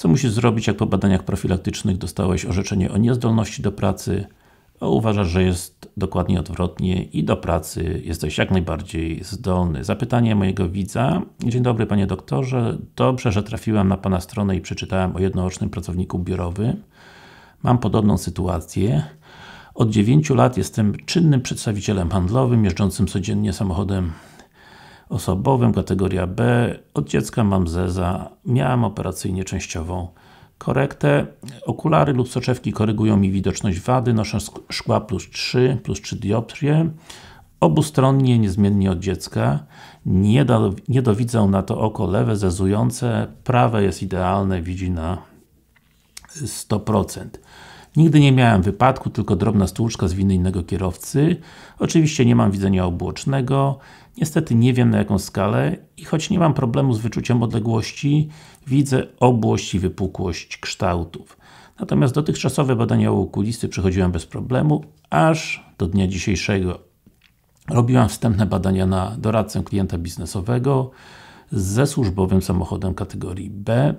Co musisz zrobić, jak po badaniach profilaktycznych dostałeś orzeczenie o niezdolności do pracy, a uważasz, że jest dokładnie odwrotnie i do pracy jesteś jak najbardziej zdolny. Zapytanie mojego widza. Dzień dobry panie doktorze. Dobrze, że trafiłem na pana stronę i przeczytałem o jednoocznym pracowniku biurowym. Mam podobną sytuację. Od 9 lat jestem czynnym przedstawicielem handlowym, jeżdżącym codziennie samochodem osobowym, kategoria B, od dziecka mam zeza, miałam operacyjnie częściową korektę. Okulary lub soczewki korygują mi widoczność wady, noszę szkła plus 3, plus 3 dioptrie. Obustronnie, niezmiennie od dziecka. Nie, do, nie dowidzę na to oko lewe, zezujące, prawe jest idealne, widzi na 100%. Nigdy nie miałem wypadku, tylko drobna stłuczka z winy innego kierowcy. Oczywiście nie mam widzenia obłocznego. Niestety nie wiem na jaką skalę i choć nie mam problemu z wyczuciem odległości, widzę obłość i wypukłość kształtów. Natomiast dotychczasowe badania u okulisty przechodziłem bez problemu, aż do dnia dzisiejszego. Robiłem wstępne badania na doradcę klienta biznesowego ze służbowym samochodem kategorii B.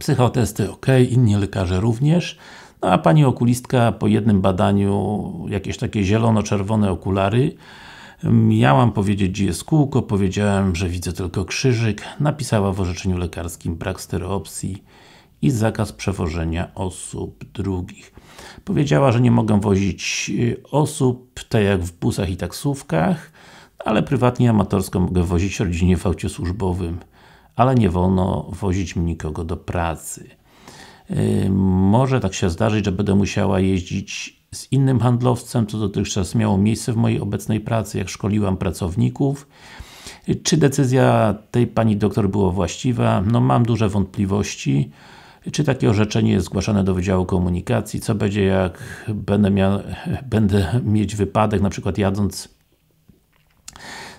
Psychotesty ok, inni lekarze również a Pani okulistka po jednym badaniu, jakieś takie zielono-czerwone okulary, mm, Miałam powiedzieć, gdzie jest kółko, powiedziałem, że widzę tylko krzyżyk, napisała w orzeczeniu lekarskim brak stereopsji i zakaz przewożenia osób drugich. Powiedziała, że nie mogę wozić y, osób, tak jak w busach i taksówkach, ale prywatnie, amatorsko mogę wozić rodzinie w aucie służbowym, ale nie wolno wozić mi nikogo do pracy. Y, może tak się zdarzyć, że będę musiała jeździć z innym handlowcem, co dotychczas miało miejsce w mojej obecnej pracy, jak szkoliłam pracowników. Czy decyzja tej pani doktor była właściwa? No mam duże wątpliwości. Czy takie orzeczenie jest zgłaszane do Wydziału Komunikacji? Co będzie jak będę, miał, będę mieć wypadek, na przykład jadąc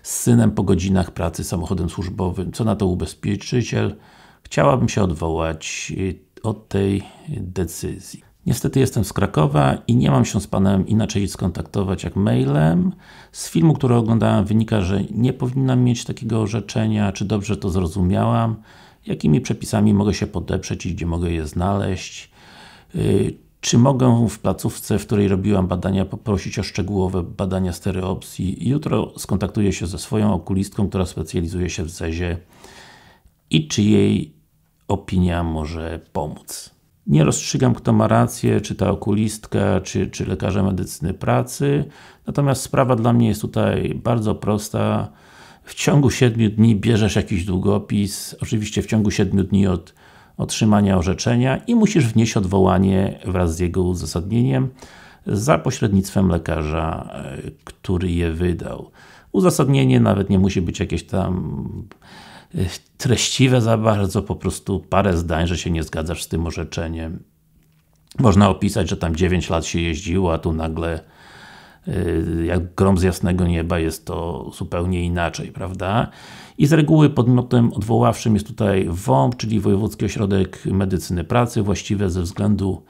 z synem po godzinach pracy samochodem służbowym? Co na to ubezpieczyciel? Chciałabym się odwołać od tej decyzji. Niestety jestem z Krakowa i nie mam się z Panem inaczej skontaktować jak mailem. Z filmu, który oglądałem wynika, że nie powinnam mieć takiego orzeczenia, czy dobrze to zrozumiałam, jakimi przepisami mogę się podeprzeć i gdzie mogę je znaleźć, y, czy mogę w placówce, w której robiłam badania, poprosić o szczegółowe badania stereopsji? Jutro skontaktuję się ze swoją okulistką, która specjalizuje się w zezie i czy jej opinia może pomóc. Nie rozstrzygam, kto ma rację, czy ta okulistka, czy, czy lekarze medycyny pracy. Natomiast sprawa dla mnie jest tutaj bardzo prosta. W ciągu 7 dni bierzesz jakiś długopis, oczywiście w ciągu 7 dni od otrzymania orzeczenia i musisz wnieść odwołanie wraz z jego uzasadnieniem za pośrednictwem lekarza, który je wydał. Uzasadnienie nawet nie musi być jakieś tam Y, treściwe za bardzo, po prostu parę zdań, że się nie zgadzasz z tym orzeczeniem. Można opisać, że tam 9 lat się jeździło, a tu nagle y, jak grom z jasnego nieba jest to zupełnie inaczej, prawda? I z reguły podmiotem odwoławczym jest tutaj WOMP, czyli Wojewódzki Ośrodek Medycyny Pracy, właściwe ze względu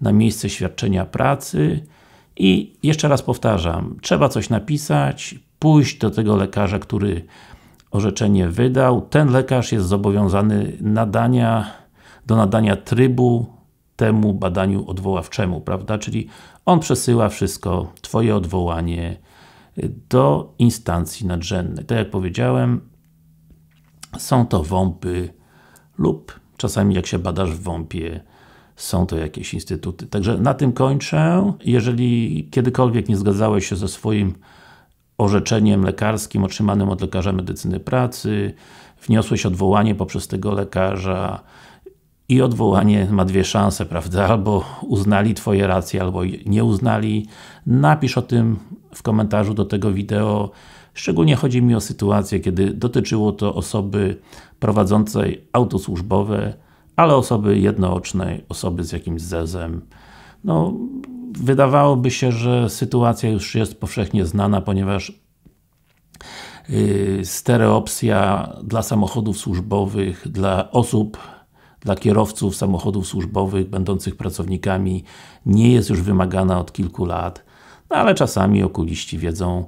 na miejsce świadczenia pracy. I jeszcze raz powtarzam, trzeba coś napisać, pójść do tego lekarza, który orzeczenie wydał. Ten lekarz jest zobowiązany nadania, do nadania trybu temu badaniu odwoławczemu, prawda? Czyli on przesyła wszystko, Twoje odwołanie y, do instancji nadrzędnej. Tak jak powiedziałem, są to WOMPy lub czasami jak się badasz w WOMPie, są to jakieś instytuty. Także na tym kończę. Jeżeli kiedykolwiek nie zgadzałeś się ze swoim orzeczeniem lekarskim otrzymanym od lekarza medycyny pracy, wniosłeś odwołanie poprzez tego lekarza i odwołanie ma dwie szanse, prawda? Albo uznali Twoje racje, albo nie uznali. Napisz o tym w komentarzu do tego wideo. Szczególnie chodzi mi o sytuację, kiedy dotyczyło to osoby prowadzącej autosłużbowe, ale osoby jednoocznej, osoby z jakimś zezem, no, wydawałoby się, że sytuacja już jest powszechnie znana, ponieważ yy, stereopsja dla samochodów służbowych, dla osób dla kierowców samochodów służbowych, będących pracownikami, nie jest już wymagana od kilku lat, no ale czasami okuliści wiedzą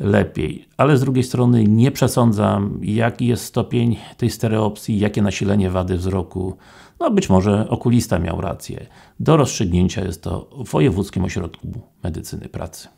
lepiej. Ale z drugiej strony nie przesądzam, jaki jest stopień tej stereopsji, jakie nasilenie wady wzroku. No być może okulista miał rację. Do rozstrzygnięcia jest to w Wojewódzkim Ośrodku Medycyny Pracy.